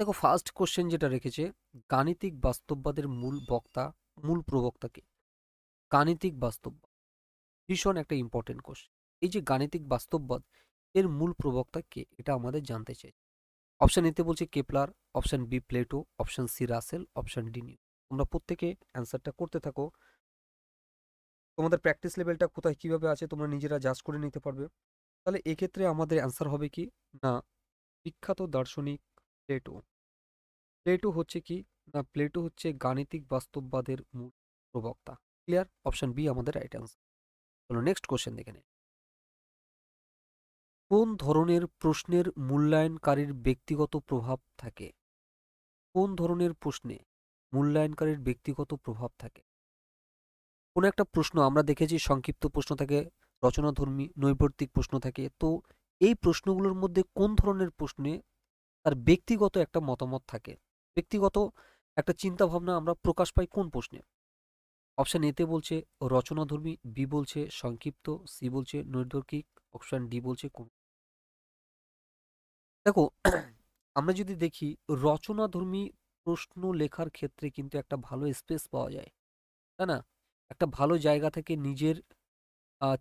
দেখো first question যেটা রেখেছে গাণিতিক বাস্তববাদের মূল বক্তা মূল প্রবক্তাকে গাণিতিক বাস্তববাদ ভীষণ একটা ইম্পর্টেন্ট কোশ্চেন এই যে গাণিতিক বাস্তববাদ এর মূল প্রবক্তা কে এটা আমাদের জানতে চাই অপশান এতে বলছে Kepler option B Plato option C Russell option D new তোমরা প্রত্যেকে অ্যান্সারটা করতে থাকো তোমাদের প্র্যাকটিস লেভেলটা কোথায় কিভাবে আছে তোমরা নিজেরা জাজ করে নিতে পারবে তাহলে এক্ষেত্রে আমাদের অ্যান্সার হবে কি না বিখ্যাত দার্শনিক প্লেটো প্লেটো হচ্ছে কি না প্লেটো হচ্ছে গাণিতিক বাস্তববাদের মূল প্রবক্তা ক্লিয়ার অপশন বি আমাদের রাইট অ্যান্সার চলো নেক্সট কোশ্চেন দেখে নেই কোন ধরনের প্রশ্নের মূল্যায়নকারীর ব্যক্তিগত প্রভাব থাকে কোন ধরনের প্রশ্নে মূল্যায়নকারীর ব্যক্তিগত প্রভাব থাকে কোন একটা প্রশ্ন আমরা দেখেছি সংক্ষিপ্ত প্রশ্ন থাকে রচনাধর্মী নৈবর্তিক প্রশ্ন থাকে তো এই প্রশ্নগুলোর মধ্যে কোন ধরনের প্রশ্নে তার ব্যক্তিগত একটা মতামত থাকে ব্যক্তিগত একটা চিন্তা ভাবনা আমরা প্রকাশ পাই কোন প্রশ্নে অপশান এতে বলছে রচনাধর্মী বি বলছে সংক্ষিপ্ত সি বলছে নৈর্দর্কিক অপশান ডি বলছে কোন দেখো আমরা যদি দেখি রচনাধর্মী প্রশ্ন লেখার ক্ষেত্রে কিন্তু একটা ভালো স্পেস পাওয়া যায় তাই না একটা ভালো জায়গা থেকে নিজের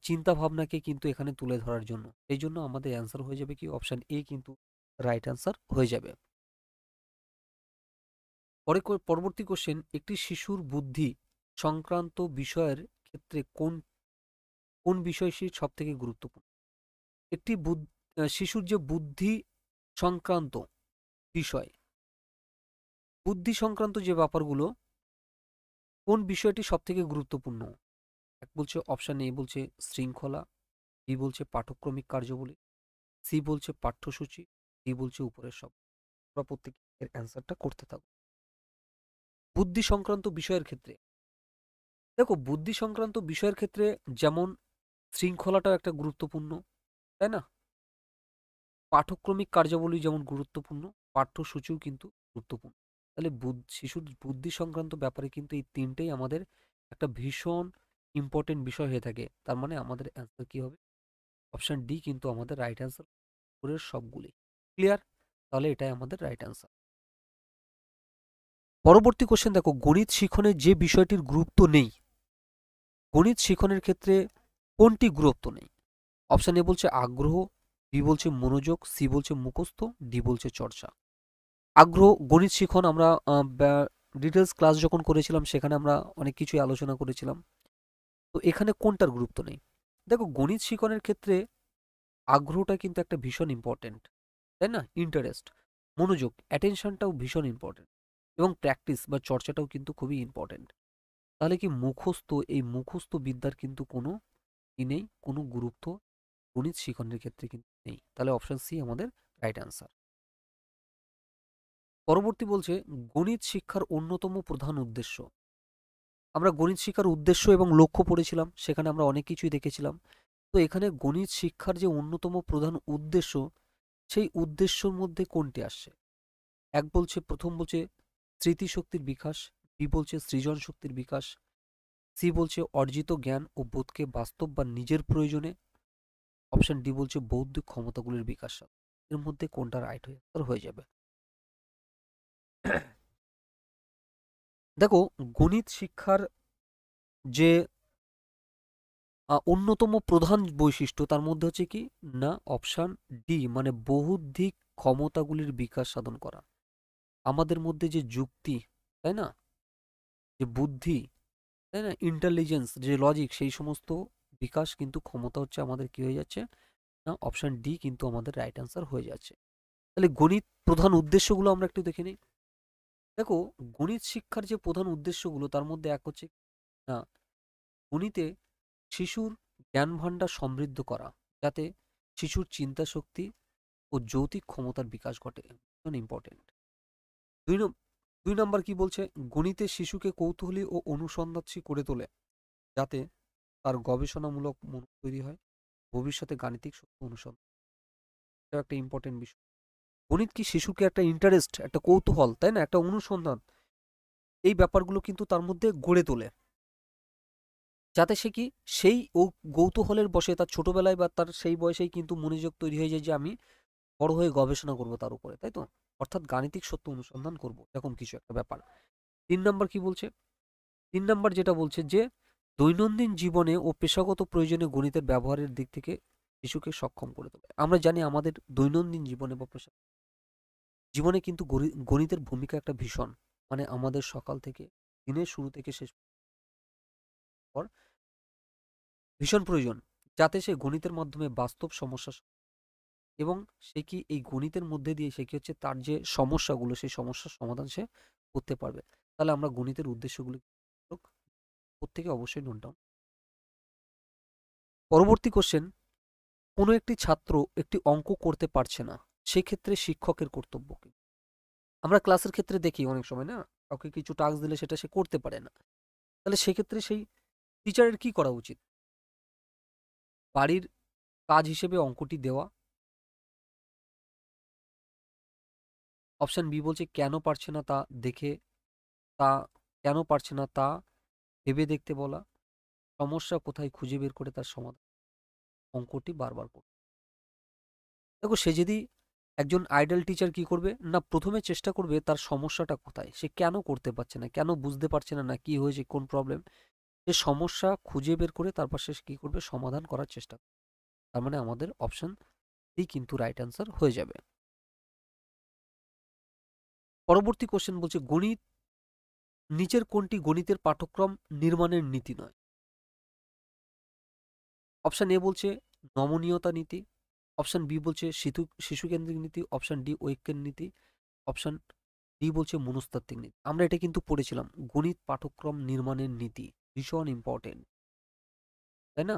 চিন্তা ভাবনাকে কিন্তু এখানে তুলে ধরার জন্য এই জন্য আমাদের অ্যান্সার হয়ে যাবে কি অপশান এ কিন্তু রাইট অ্যান্সার হয়ে যাবে পরে পরবর্তী কোশ্চেন একটি শিশুর বুদ্ধি সংক্রান্ত বিষয়ের ক্ষেত্রে কোন কোন বিষয়টি সব থেকে গুরুত্বপূর্ণ একটি শিশুর যে বুদ্ধি সংক্রান্ত বিষয় বুদ্ধি সংক্রান্ত যে ব্যাপারগুলো কোন বিষয়টি সব থেকে গুরুত্বপূর্ণ এক বলছে অপশান এ বলছে শৃঙ্খলা বি বলছে পাঠক্রমিক কার্যবলী সি বলছে পাঠ্যসূচি কি বলছি উপরের সব আমরা প্রত্যেকে এর অ্যান্সারটা করতে থাকবো বুদ্ধি সংক্রান্ত বিষয়ের ক্ষেত্রে দেখো বুদ্ধি সংক্রান্ত বিষয়ের ক্ষেত্রে যেমন শৃঙ্খলাটাও একটা গুরুত্বপূর্ণ তাই না পাঠক্রমিক কার্যাবলী যেমন গুরুত্বপূর্ণ পাঠ্যসূচিও কিন্তু গুরুত্বপূর্ণ তাহলে শিশুর বুদ্ধি সংক্রান্ত ব্যাপারে কিন্তু এই তিনটেই আমাদের একটা ভীষণ ইম্পর্টেন্ট বিষয় হয়ে থাকে তার মানে আমাদের অ্যান্সার কী হবে অপশান ডি কিন্তু আমাদের রাইট অ্যান্সার উপরের সবগুলি ক্লিয়ার তাহলে এটাই আমাদের রাইট অ্যান্সার পরবর্তী কোশ্চেন দেখো গণিত শিখনে যে বিষয়টির গুরুত্ব নেই গণিত শিখনের ক্ষেত্রে কোনটি গুরুত্ব নেই অপশান এ বলছে আগ্রহ বি বলছে মনোযোগ সি বলছে মুখস্থ ডি বলছে চর্চা আগ্রহ গণিত শিখন আমরা ডিটেলস ক্লাস যখন করেছিলাম সেখানে আমরা অনেক কিছুই আলোচনা করেছিলাম তো এখানে কোনটার গুরুত্ব নেই দেখো গণিত শিখনের ক্ষেত্রে আগ্রহটা কিন্তু একটা ভীষণ ইম্পর্টেন্ট তাই না ইন্টারেস্ট মনোযোগ অ্যাটেনশনটাও ভীষণ ইম্পর্টেন্ট এবং প্র্যাকটিস বা চর্চাটাও কিন্তু খুবই ইম্পর্টেন্ট তাহলে কি মুখস্থ এই মুখস্থ বিদ্যার কিন্তু কোনো ই নেই কোনো গুরুত্ব গণিত শিখনের ক্ষেত্রে কিন্তু নেই তাহলে অপশান সি আমাদের রাইট অ্যান্সার পরবর্তী বলছে গণিত শিক্ষার অন্যতম প্রধান উদ্দেশ্য আমরা গণিত শিক্ষার উদ্দেশ্য এবং লক্ষ্য পড়েছিলাম সেখানে আমরা অনেক কিছুই দেখেছিলাম তো এখানে গণিত শিক্ষার যে অন্যতম প্রধান উদ্দেশ্য সেই উদ্দেশ্যর মধ্যে কোনটি আসছে এক বলছে প্রথম বলছে স্মৃতিশক্তির বিকাশ বি বলছে সৃজন শক্তির বিকাশ সি বলছে অর্জিত জ্ঞান ও বোধকে বাস্তব বা নিজের প্রয়োজনে অপশন ডি বলছে বৌদ্ধিক ক্ষমতাগুলির বিকাশ এর মধ্যে কোনটা রাইট হয়ে হয়ে যাবে দেখো গণিত শিক্ষার যে অন্যতম প্রধান বৈশিষ্ট্য তার মধ্যে হচ্ছে কি না অপশান ডি মানে বৌদ্ধিক ক্ষমতাগুলির বিকাশ সাধন করা আমাদের মধ্যে যে যুক্তি তাই না যে বুদ্ধি তাই না ইন্টেলিজেন্স যে লজিক সেই সমস্ত বিকাশ কিন্তু ক্ষমতা হচ্ছে আমাদের কি হয়ে যাচ্ছে না অপশান ডি কিন্তু আমাদের রাইট অ্যান্সার হয়ে যাচ্ছে তাহলে গণিত প্রধান উদ্দেশ্যগুলো আমরা একটু দেখে নিই দেখো গণিত শিক্ষার যে প্রধান উদ্দেশ্যগুলো তার মধ্যে এক হচ্ছে না গণিতে শিশুর জ্ঞান ভাণ্ডার সমৃদ্ধ করা যাতে শিশুর চিন্তা শক্তি ও যৌতিক ক্ষমতার বিকাশ ঘটে ভীষণ ইম্পর্টেন্ট দুই দুই নম্বর কি বলছে গণিতে শিশুকে কৌতূহলী ও অনুসন্ধানসী করে তোলে যাতে তার গবেষণামূলক মন তৈরি হয় ভবিষ্যতে গাণিতিক শক্তি অনুসন্ধান এটা একটা ইম্পর্টেন্ট বিষয় গণিত কি শিশুকে একটা ইন্টারেস্ট একটা কৌতূহল তাই না একটা অনুসন্ধান এই ব্যাপারগুলো কিন্তু তার মধ্যে গড়ে তোলে যাতে সে কি সেই ও কৌতূহলের বসে তার ছোটবেলায় বা তার সেই বয়সেই কিন্তু মনোযোগ তৈরি হয়ে যায় যে আমি বড় হয়ে গবেষণা করব তার উপরে তাই তো অর্থাৎ গাণিতিক সত্য অনুসন্ধান করব এরকম কিছু একটা ব্যাপার তিন নাম্বার কি বলছে তিন নাম্বার যেটা বলছে যে দৈনন্দিন জীবনে ও পেশাগত প্রয়োজনে গণিতের ব্যবহারের দিক থেকে শিশুকে সক্ষম করে তোলে আমরা জানি আমাদের দৈনন্দিন জীবনে বা পেশা জীবনে কিন্তু গণিতের ভূমিকা একটা ভীষণ মানে আমাদের সকাল থেকে দিনের শুরু থেকে শেষ পর ভীষণ প্রয়োজন যাতে সে গণিতের মাধ্যমে বাস্তব সমস্যা এবং সে কি এই গণিতের মধ্যে দিয়ে সে কি হচ্ছে তার যে সমস্যাগুলো সেই সমস্যার সমাধান সে করতে পারবে তাহলে আমরা গণিতের উদ্দেশ্যগুলি প্রত্যেকে অবশ্যই নোট ডাউন পরবর্তী কোশ্চেন কোনো একটি ছাত্র একটি অঙ্ক করতে পারছে না সেক্ষেত্রে শিক্ষকের কর্তব্য কি আমরা ক্লাসের ক্ষেত্রে দেখি অনেক সময় না কাউকে কিছু টাস্ক দিলে সেটা সে করতে পারে না তাহলে সেক্ষেত্রে সেই টিচারের কি করা উচিত বাড়ির কাজ হিসেবে অঙ্কটি দেওয়া অপশান বি বলছে কেন পারছে না তা দেখে তা কেন পারছে না তা ভেবে দেখতে বলা সমস্যা কোথায় খুঁজে বের করে তার সমাধান অঙ্কটি বারবার করবে দেখো সে যদি একজন আইডল টিচার কি করবে না প্রথমে চেষ্টা করবে তার সমস্যাটা কোথায় সে কেন করতে পারছে না কেন বুঝতে পারছে না না কি হয়েছে কোন প্রবলেম যে সমস্যা খুঁজে বের করে তারপর সে কী করবে সমাধান করার চেষ্টা করবে তার মানে আমাদের অপশান সি কিন্তু রাইট অ্যান্সার হয়ে যাবে পরবর্তী কোশ্চেন বলছে গণিত নিচের কোনটি গণিতের পাঠ্যক্রম নির্মাণের নীতি নয় অপশান এ বলছে নমনীয়তা নীতি অপশান বি বলছে শিশু শিশুকেন্দ্রিক নীতি অপশান ডি ঐক্যের নীতি অপশান ডি বলছে মনস্তাত্ত্বিক নীতি আমরা এটা কিন্তু পড়েছিলাম গণিত পাঠ্যক্রম নির্মাণের নীতি ভীষণ ইম্পর্টেন্ট তাই না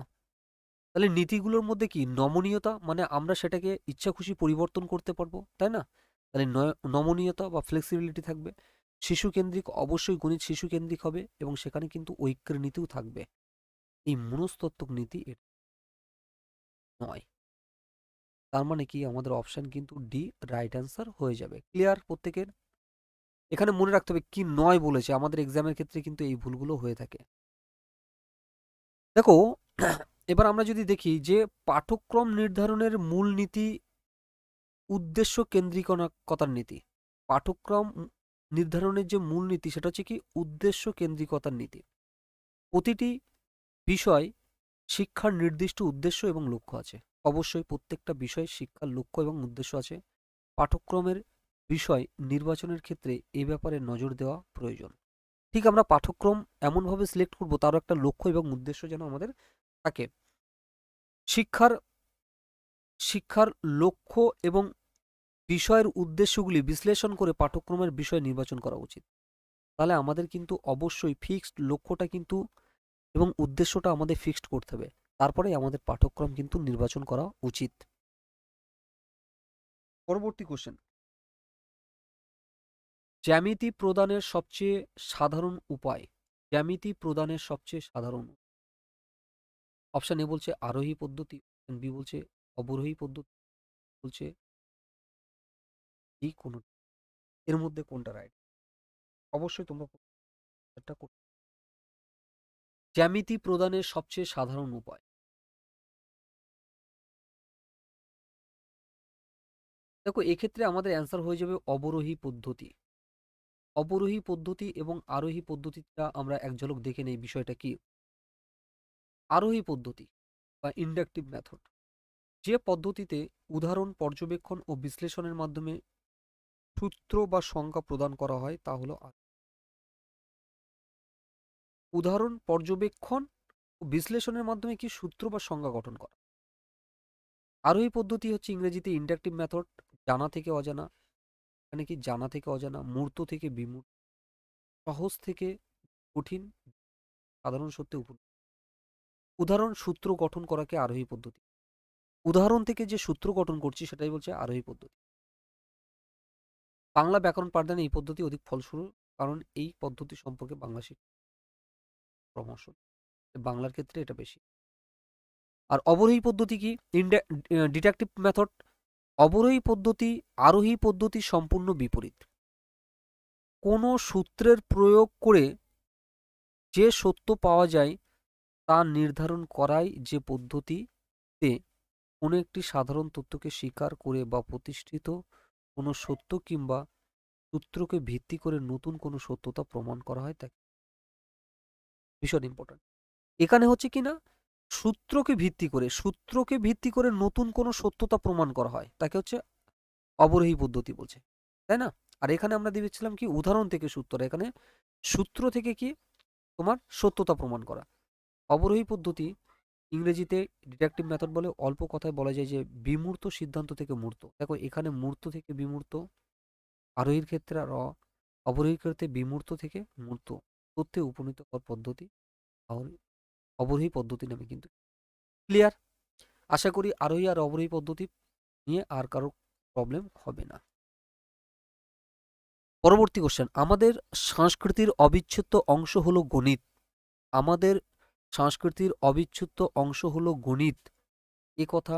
তাহলে নীতিগুলোর মধ্যে কি নমনীয়তা মানে আমরা সেটাকে ইচ্ছা খুশি পরিবর্তন করতে পারবো তাই না তাহলে নমনীয়তা বা ফ্লেক্সিবিলিটি থাকবে শিশু কেন্দ্রিক অবশ্যই গণিত শিশু কেন্দ্রিক হবে এবং সেখানে কিন্তু ঐক্যের নীতিও থাকবে এই মনস্তত্ত্বক নীতি নয় তার মানে কি আমাদের অপশান কিন্তু ডি রাইট অ্যান্সার হয়ে যাবে ক্লিয়ার প্রত্যেকের এখানে মনে রাখতে হবে কি নয় বলেছে আমাদের এক্সামের ক্ষেত্রে কিন্তু এই ভুলগুলো হয়ে থাকে দেখো এবার আমরা যদি দেখি যে পাঠ্যক্রম নির্ধারণের মূল নীতি উদ্দেশ্য কেন্দ্রিকতার নীতি পাঠ্যক্রম নির্ধারণের যে মূল নীতি সেটা হচ্ছে কি উদ্দেশ্য কেন্দ্রিকতার নীতি প্রতিটি বিষয় শিক্ষার নির্দিষ্ট উদ্দেশ্য এবং লক্ষ্য আছে অবশ্যই প্রত্যেকটা বিষয় শিক্ষার লক্ষ্য এবং উদ্দেশ্য আছে পাঠ্যক্রমের বিষয় নির্বাচনের ক্ষেত্রে এ ব্যাপারে নজর দেওয়া প্রয়োজন ঠিক আমরা পাঠ্যক্রম এমনভাবে সিলেক্ট করব তারও একটা লক্ষ্য এবং উদ্দেশ্য যেন আমাদের থাকে শিক্ষার শিক্ষার লক্ষ্য এবং বিষয়ের উদ্দেশ্যগুলি বিশ্লেষণ করে পাঠ্যক্রমের বিষয় নির্বাচন করা উচিত তাহলে আমাদের কিন্তু অবশ্যই ফিক্সড লক্ষ্যটা কিন্তু এবং উদ্দেশ্যটা আমাদের ফিক্সড করতে হবে তারপরে আমাদের পাঠ্যক্রম কিন্তু নির্বাচন করা উচিত পরবর্তী কোশ্চেন জ্যামিতি প্রদানের সবচেয়ে সাধারণ উপায় জ্যামিতি প্রদানের সবচেয়ে সাধারণ অপশান এ বলছে আরোহী পদ্ধতি অপশান বি বলছে অবরোহী পদ্ধতি বলছে এই কোনো এর মধ্যে কোনটা রাইট অবশ্যই তোমরা জ্যামিতি প্রদানের সবচেয়ে সাধারণ উপায় দেখো এক্ষেত্রে আমাদের অ্যান্সার হয়ে যাবে অবরোহী পদ্ধতি অপরোহী পদ্ধতি এবং আরোহী পদ্ধতিটা আমরা এক ঝলক দেখে নেই বিষয়টা কি আরোহী পদ্ধতি বা ইন্ডাকটিভ মেথড যে পদ্ধতিতে উদাহরণ পর্যবেক্ষণ ও বিশ্লেষণের মাধ্যমে সূত্র বা সংখ্যা প্রদান করা হয় তা হলো উদাহরণ পর্যবেক্ষণ ও বিশ্লেষণের মাধ্যমে কি সূত্র বা সংজ্ঞা গঠন করা আরোহী পদ্ধতি হচ্ছে ইংরেজিতে ইন্ডাকটিভ মেথড জানা থেকে অজানা এখানে কি জানা থেকে অজানা মূর্ত থেকে বিমূর্ত সহজ থেকে কঠিন সাধারণ সত্যে উপর উদাহরণ সূত্র গঠন করাকে আরোহী পদ্ধতি উদাহরণ থেকে যে সূত্র গঠন করছি সেটাই বলছে আরোহী পদ্ধতি বাংলা ব্যাকরণ পাঠদানে এই পদ্ধতি অধিক ফলস্বরূপ কারণ এই পদ্ধতি সম্পর্কে বাংলা শিখ বাংলার ক্ষেত্রে এটা বেশি আর অবরোহী পদ্ধতি কি ডিটাকটিভ মেথড অবরোহী পদ্ধতি আরোহী পদ্ধতি সম্পূর্ণ বিপরীত কোনো সূত্রের প্রয়োগ করে যে সত্য পাওয়া যায় তা নির্ধারণ করাই যে পদ্ধতিতে কোনো একটি সাধারণ তথ্যকে স্বীকার করে বা প্রতিষ্ঠিত কোনো সত্য কিংবা সূত্রকে ভিত্তি করে নতুন কোনো সত্যতা প্রমাণ করা হয় তাকে ভীষণ ইম্পর্ট্যান্ট এখানে হচ্ছে কি না সূত্রকে ভিত্তি করে সূত্রকে ভিত্তি করে নতুন কোনো সত্যতা প্রমাণ করা হয় তাকে হচ্ছে অবরোহী পদ্ধতি বলছে তাই না আর এখানে আমরা দিয়েছিলাম কি উদাহরণ থেকে সূত্র এখানে সূত্র থেকে কি তোমার সত্যতা প্রমাণ করা অবরোহী পদ্ধতি ইংরেজিতে ডিডাকটিভ মেথড বলে অল্প কথায় বলা যায় যে বিমূর্ত সিদ্ধান্ত থেকে মূর্ত দেখো এখানে মূর্ত থেকে বিমূর্ত আরোহীর ক্ষেত্রে আর অবরোহীর ক্ষেত্রে বিমূর্ত থেকে মূর্ত তথ্যে উপনীত হওয়ার পদ্ধতি অবরোহী পদ্ধতি নামে কিন্তু ক্লিয়ার আশা করি আরোহী আর অবরোহী পদ্ধতি নিয়ে আর কারো প্রবলেম হবে না পরবর্তী কোশ্চেন আমাদের সংস্কৃতির অবিচ্ছেদ্য অংশ হলো গণিত আমাদের সংস্কৃতির অবিচ্ছেদ্য অংশ হলো গণিত এ কথা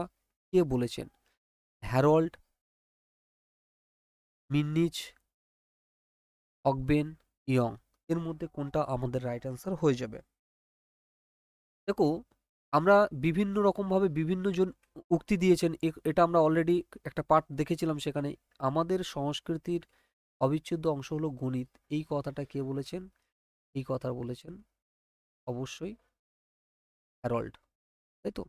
কে বলেছেন হ্যারল্ড মিন্নিচ অকবেন ইয়ং এর মধ্যে কোনটা আমাদের রাইট আনসার হয়ে যাবে দেখো আমরা বিভিন্ন রকমভাবে বিভিন্নজন উক্তি দিয়েছেন এটা আমরা অলরেডি একটা পার্ট দেখেছিলাম সেখানে আমাদের সংস্কৃতির অবিচ্ছেদ্য অংশ হলো গণিত এই কথাটা কে বলেছেন এই কথা বলেছেন অবশ্যই হ্যারল্ড তাই তো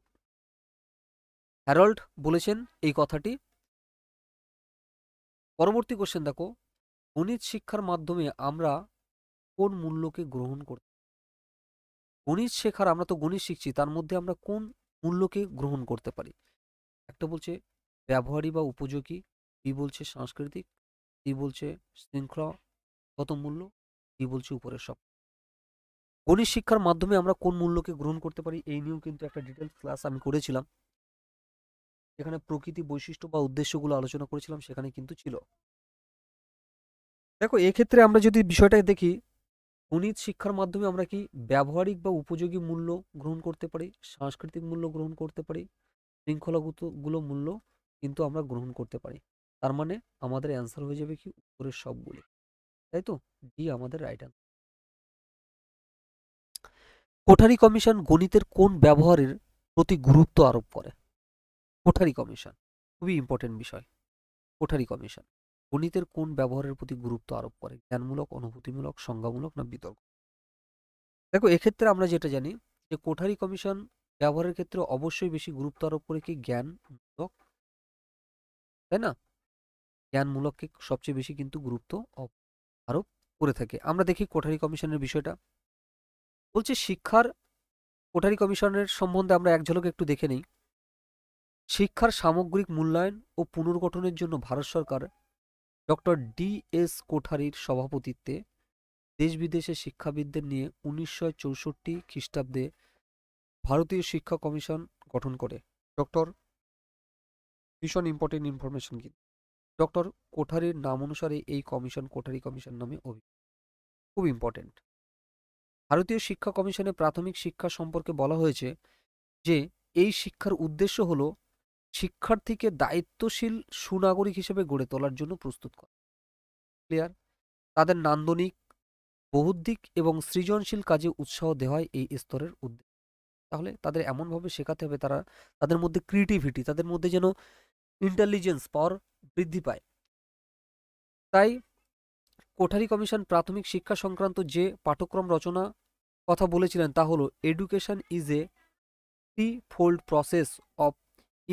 হ্যারল্ড বলেছেন এই কথাটি পরবর্তী কোশ্চেন দেখো গণিত শিক্ষার মাধ্যমে আমরা কোন মূল্যকে গ্রহণ করতে গণিত শেখার আমরা তো গণিত শিখছি তার মধ্যে আমরা কোন মূল্যকে গ্রহণ করতে পারি একটা বলছে ব্যবহারী বা উপযোগী কি বলছে সাংস্কৃতিক কি বলছে শৃঙ্খলাগত মূল্য কি বলছে উপরের সব গণিত শিক্ষার মাধ্যমে আমরা কোন মূল্যকে গ্রহণ করতে পারি এই নিয়েও কিন্তু একটা ডিটেলস ক্লাস আমি করেছিলাম এখানে প্রকৃতি বৈশিষ্ট্য বা উদ্দেশ্যগুলো আলোচনা করেছিলাম সেখানে কিন্তু ছিল দেখো এক্ষেত্রে আমরা যদি বিষয়টা দেখি গণিত শিক্ষার মাধ্যমে আমরা কি ব্যবহারিক বা উপযোগী মূল্য গ্রহণ করতে পারি সাংস্কৃতিক মূল্য গ্রহণ করতে পারি শৃঙ্খলাগতগুলো মূল্য কিন্তু আমরা গ্রহণ করতে পারি তার মানে আমাদের অ্যান্সার হয়ে যাবে কি উপরের সবগুলি তাই তো ডি আমাদের রাইট অ্যান্সার কোঠারি কমিশন গণিতের কোন ব্যবহারের প্রতি গুরুত্ব আরোপ করে কোঠারি কমিশন খুবই ইম্পর্টেন্ট বিষয় কোঠারি কমিশন গণিতের কোন ব্যবহারের প্রতি গুরুত্ব আরোপ করে জ্ঞানমূলক অনুভূতিমূলক সংজ্ঞামূলক না বিতর্ক দেখো এক্ষেত্রে আমরা যেটা জানি যে কোঠারি কমিশন ব্যবহারের ক্ষেত্রে অবশ্যই বেশি গুরুত্ব আরোপ করে কি জ্ঞানমূলক তাই না জ্ঞানমূলককে সবচেয়ে বেশি কিন্তু গুরুত্ব আরোপ করে থাকে আমরা দেখি কোঠারি কমিশনের বিষয়টা বলছে শিক্ষার কোঠারি কমিশনের সম্বন্ধে আমরা এক ঝলক একটু দেখে নিই শিক্ষার সামগ্রিক মূল্যায়ন ও পুনর্গঠনের জন্য ভারত সরকার ডক্টর ডি এস কোঠারির সভাপতিত্বে দেশ বিদেশে শিক্ষাবিদদের নিয়ে উনিশশো চৌষট্টি খ্রিস্টাব্দে ভারতীয় শিক্ষা কমিশন গঠন করে ডক্টর ভীষণ ইম্পর্টেন্ট ইনফরমেশন কি ডক্টর কোঠারির নাম অনুসারে এই কমিশন কোঠারি কমিশন নামে অভি খুব ইম্পর্টেন্ট ভারতীয় শিক্ষা কমিশনে প্রাথমিক শিক্ষা সম্পর্কে বলা হয়েছে যে এই শিক্ষার উদ্দেশ্য হলো শিক্ষার্থীকে দায়িত্বশীল সুনাগরিক হিসেবে গড়ে তোলার জন্য প্রস্তুত করে ক্লিয়ার তাদের নান্দনিক বৌদ্ধিক এবং সৃজনশীল কাজে উৎসাহ দেওয়া হয় এই স্তরের উদ্দেশ্য তাহলে তাদের এমনভাবে শেখাতে হবে তারা তাদের মধ্যে ক্রিয়েটিভিটি তাদের মধ্যে যেন ইন্টেলিজেন্স পাওয়ার বৃদ্ধি পায় তাই কোঠারি কমিশন প্রাথমিক শিক্ষা সংক্রান্ত যে পাঠ্যক্রম রচনা কথা বলেছিলেন তা হলো education is a three fold process of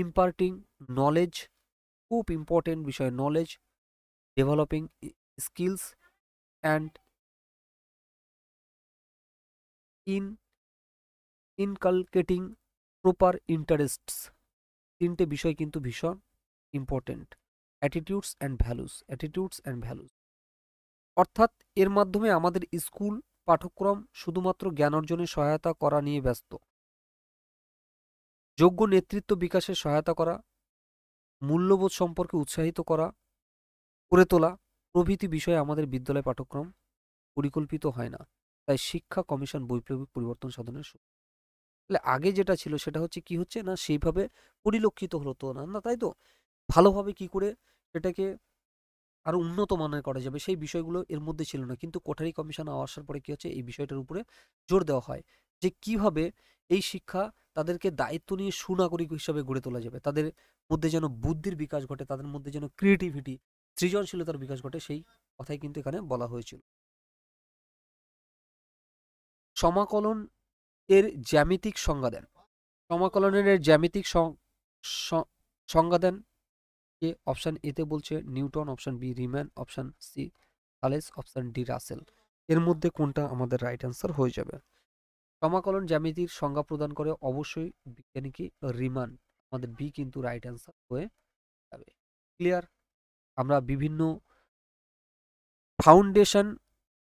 imparting knowledge খুব ইম্পর্টেন্ট বিষয় knowledge developing skills and in inculcating proper interests তিনটে বিষয় কিন্তু ভীষণ important attitudes and values attitudes and values অর্থাৎ এর মাধ্যমে আমাদের স্কুল পাঠ্যক্রম শুধুমাত্র জ্ঞান অর্জনে সহায়তা করা নিয়ে ব্যস্ত যোগ্য নেতৃত্ব বিকাশে সহায়তা করা মূল্যবোধ সম্পর্কে উৎসাহিত করা করে তোলা প্রভৃতি বিষয়ে আমাদের বিদ্যালয় পাঠ্যক্রম পরিকল্পিত হয় না তাই শিক্ষা কমিশন বৈপ্লবিক পরিবর্তন সাধনের তাহলে আগে যেটা ছিল সেটা হচ্ছে কি হচ্ছে না সেইভাবে পরিলক্ষিত হলো তো না না তাই তো ভালোভাবে কি করে সেটাকে আরও উন্নত মানের করা যাবে সেই বিষয়গুলো এর মধ্যে ছিল না কিন্তু কোঠারি কমিশন আসার পরে কী হচ্ছে এই বিষয়টার উপরে জোর দেওয়া হয় যে কিভাবে এই শিক্ষা তাদেরকে দায়িত্ব নিয়ে সুনাগরিক হিসাবে গড়ে তোলা যাবে তাদের মধ্যে যেন বুদ্ধির বিকাশ ঘটে তাদের মধ্যে যেন ক্রিয়েটিভিটি সৃজনশীলতার বিকাশ ঘটে সেই কথাই কিন্তু এখানে বলা হয়েছিল সমাকলন এর জ্যামিতিক সংজ্ঞা দেন সমাকলনের এর জ্যামিতিক সংজ্ঞা দেন যে অপশান এতে বলছে Newton option B Riemann option C আলেস অপশান ডি রাসেল এর মধ্যে কোনটা আমাদের রাইট অ্যান্সার হয়ে যাবে সমাকলন জ্যামিতির সংজ্ঞা প্রদান করে অবশ্যই বিজ্ঞানীকে রিমান আমাদের বি কিন্তু রাইট অ্যান্সার হয়ে যাবে ক্লিয়ার আমরা বিভিন্ন ফাউন্ডেশন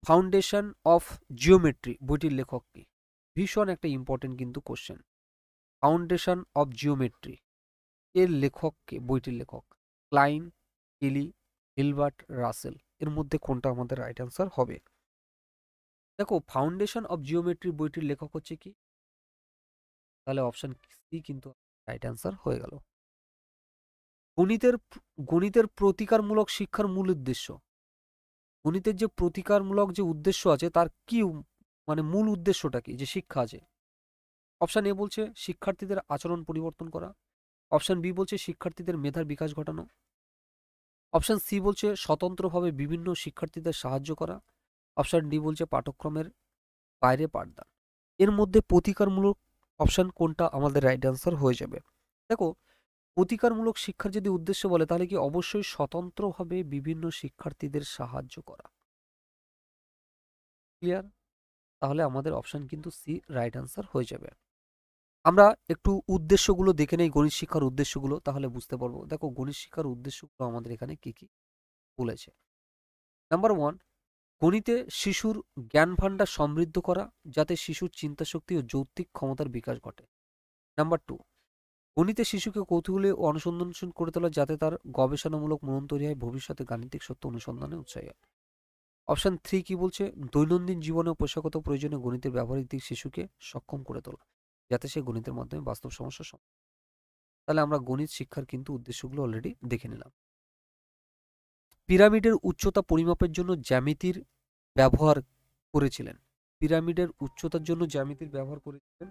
ফাউন্ডেশন অফ জিওমেট্রি বইটির লেখক কি ভীষণ একটা ইম্পর্টেন্ট কিন্তু কোশ্চেন ফাউন্ডেশন অফ জিওমেট্রি এর লেখককে বইটির লেখক ক্লাইন কেলি হিলবার্ট রাসেল এর মধ্যে কোনটা আমাদের রাইট অ্যান্সার হবে দেখো ফাউন্ডেশন অফ জিওমেট্রি বইটির লেখক হচ্ছে কি তাহলে অপশন সি কিন্তু রাইট অ্যান্সার হয়ে গেল গণিতের গণিতের প্রতিকারমূলক শিক্ষার মূল উদ্দেশ্য গণিতের যে প্রতিকারমূলক যে উদ্দেশ্য আছে তার কি মানে মূল উদ্দেশ্যটা কি যে শিক্ষা আছে অপশান এ বলছে শিক্ষার্থীদের আচরণ পরিবর্তন করা অপশান বি বলছে শিক্ষার্থীদের মেধার বিকাশ ঘটানো অপশান সি বলছে স্বতন্ত্রভাবে বিভিন্ন শিক্ষার্থীদের সাহায্য করা অপশান ডি বলছে পাঠক্রমের বাইরে পাঠদান এর মধ্যে প্রতিকারমূলক অপশান কোনটা আমাদের রাইট অ্যান্সার হয়ে যাবে দেখো প্রতিকারমূলক শিক্ষার যদি উদ্দেশ্য বলে তাহলে কি অবশ্যই স্বতন্ত্রভাবে বিভিন্ন শিক্ষার্থীদের সাহায্য করা ক্লিয়ার তাহলে আমাদের অপশান কিন্তু সি রাইট অ্যান্সার হয়ে যাবে আমরা একটু উদ্দেশ্যগুলো দেখে নেই গণিত শিক্ষার উদ্দেশ্যগুলো তাহলে বুঝতে পারবো দেখো গণিত শিক্ষার উদ্দেশ্যগুলো আমাদের এখানে কি কি বলেছে নাম্বার ওয়ান গণিতে শিশুর জ্ঞান ভাণ্ডার সমৃদ্ধ করা যাতে শিশুর চিন্তাশক্তি ও যৌক্তিক ক্ষমতার বিকাশ ঘটে নাম্বার টু গণিতে শিশুকে কৌতূহলী ও অনুসন্ধানশীল করে তোলা যাতে তার গবেষণামূলক মনন তৈরি হয় ভবিষ্যতে গাণিতিক সত্য অনুসন্ধানে উৎসাহী হয় অপশান থ্রি কি বলছে দৈনন্দিন জীবনে পেশাগত প্রয়োজনে গণিতের ব্যবহারিক দিক শিশুকে সক্ষম করে তোলা যাতে সে গণিতের মাধ্যমে বাস্তব সমস্যার তাহলে আমরা গণিত শিক্ষার কিন্তু উদ্দেশ্যগুলো অলরেডি দেখে নিলাম পিরামিডের উচ্চতা পরিমাপের জন্য জ্যামিতির ব্যবহার করেছিলেন পিরামিডের উচ্চতার জন্য জ্যামিতির ব্যবহার করেছিলেন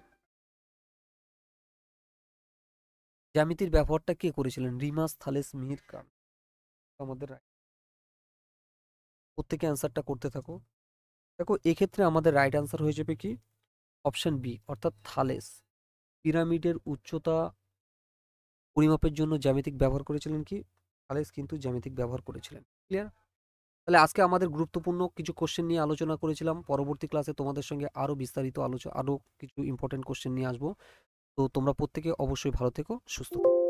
জ্যামিতির ব্যবহারটা কে করেছিলেন রিমাস থালেস মিহির খান আমাদের প্রত্যেকে অ্যান্সারটা করতে থাকো দেখো এক্ষেত্রে আমাদের রাইট অ্যান্সার হয়ে যাবে কি অপশন বি অর্থাৎ থালেস পিরামিডের উচ্চতা পরিমাপের জন্য জ্যামিতিক ব্যবহার করেছিলেন কি থালেস কিন্তু জ্যামিতিক ব্যবহার করেছিলেন ক্লিয়ার তাহলে আজকে আমাদের গুরুত্বপূর্ণ কিছু কোশ্চেন নিয়ে আলোচনা করেছিলাম পরবর্তী ক্লাসে তোমাদের সঙ্গে আরও বিস্তারিত আলোচনা আরও কিছু ইম্পর্টেন্ট কোশ্চেন নিয়ে আসবো তো তোমরা প্রত্যেকে অবশ্যই ভালো থেকো সুস্থ থেকো